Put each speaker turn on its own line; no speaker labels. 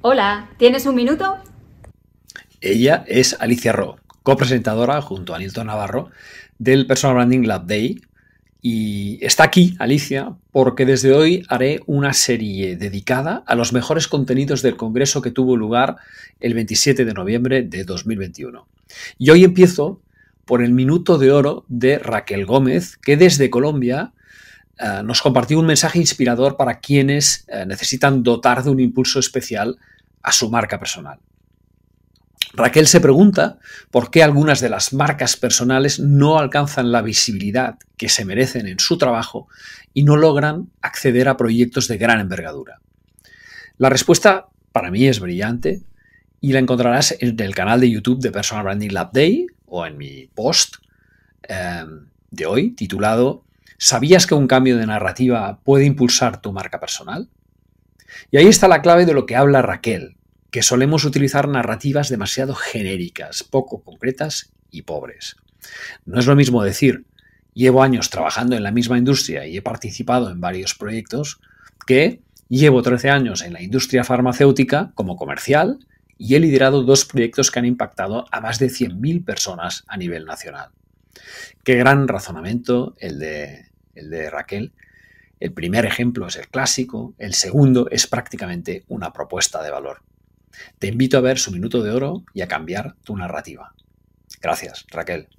Hola, ¿tienes un minuto? Ella es Alicia Ro, copresentadora junto
a Nilton Navarro del Personal Branding Lab Day. Y está aquí, Alicia, porque desde hoy haré una serie dedicada a los mejores contenidos del Congreso que tuvo lugar el 27 de noviembre de 2021. Y hoy empiezo por el minuto de oro de Raquel Gómez, que desde Colombia eh, nos compartió un mensaje inspirador para quienes eh, necesitan dotar de un impulso especial a su marca personal. Raquel se pregunta por qué algunas de las marcas personales no alcanzan la visibilidad que se merecen en su trabajo y no logran acceder a proyectos de gran envergadura. La respuesta para mí es brillante y la encontrarás en el canal de YouTube de Personal Branding Lab Day o en mi post eh, de hoy titulado ¿Sabías que un cambio de narrativa puede impulsar tu marca personal? Y ahí está la clave de lo que habla Raquel, que solemos utilizar narrativas demasiado genéricas, poco concretas y pobres. No es lo mismo decir, llevo años trabajando en la misma industria y he participado en varios proyectos, que llevo 13 años en la industria farmacéutica como comercial y he liderado dos proyectos que han impactado a más de 100.000 personas a nivel nacional. Qué gran razonamiento el de, el de Raquel. El primer ejemplo es el clásico, el segundo es prácticamente una propuesta de valor.
Te invito a ver su minuto de oro y a cambiar tu narrativa. Gracias, Raquel.